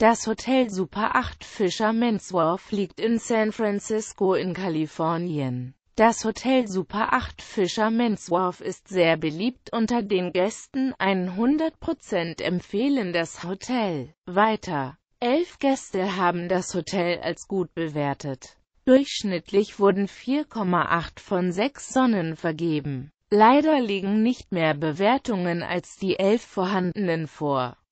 Das Hotel Super 8 Fisherman's Wharf liegt in San Francisco in Kalifornien. Das Hotel Super 8 Fisherman's Wharf ist sehr beliebt unter den Gästen, 100% empfehlen das Hotel. Weiter. Elf Gäste haben das Hotel als gut bewertet. Durchschnittlich wurden 4,8 von 6 Sonnen vergeben. Leider liegen nicht mehr Bewertungen als die elf vorhandenen vor.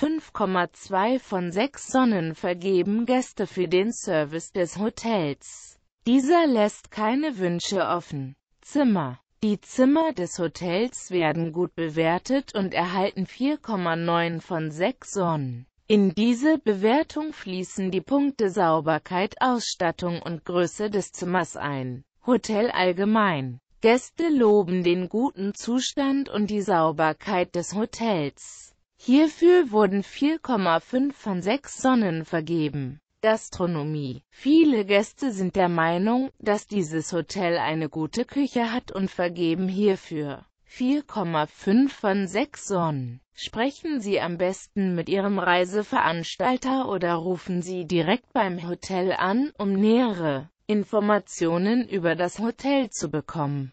5,2 von 6 Sonnen vergeben Gäste für den Service des Hotels. Dieser lässt keine Wünsche offen. Zimmer Die Zimmer des Hotels werden gut bewertet und erhalten 4,9 von 6 Sonnen. In diese Bewertung fließen die Punkte Sauberkeit, Ausstattung und Größe des Zimmers ein. Hotel allgemein. Gäste loben den guten Zustand und die Sauberkeit des Hotels. Hierfür wurden 4,5 von 6 Sonnen vergeben. Gastronomie Viele Gäste sind der Meinung, dass dieses Hotel eine gute Küche hat und vergeben hierfür 4,5 von 6 Sonnen. Sprechen Sie am besten mit Ihrem Reiseveranstalter oder rufen Sie direkt beim Hotel an, um nähere Informationen über das Hotel zu bekommen.